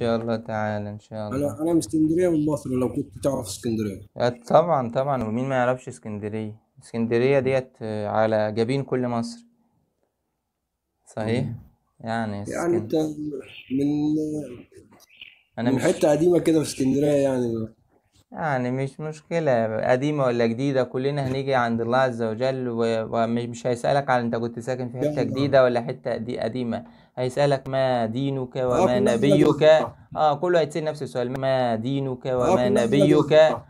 شاء الله تعالى ان شاء الله انا انا من اسكندريه من مصر لو كنت تعرف اسكندريه أه، طبعا طبعا ومين ما يعرفش اسكندريه اسكندريه ديت آه، على جبين كل مصر صحيح يعني اسكندرية. يعني انت من انا من مش حته قديمه كده في اسكندريه يعني يعني مش مشكلة قديمة ولا جديدة كلنا هنيجي عند الله عز وجل ومش هيسألك عن أنت كنت ساكن في حتة جديدة ولا حتة دي قديمة هيسألك ما دينك آه، وما نبيك اه كله هيتسأل نفس السؤال ما دينك آه، وما نبيك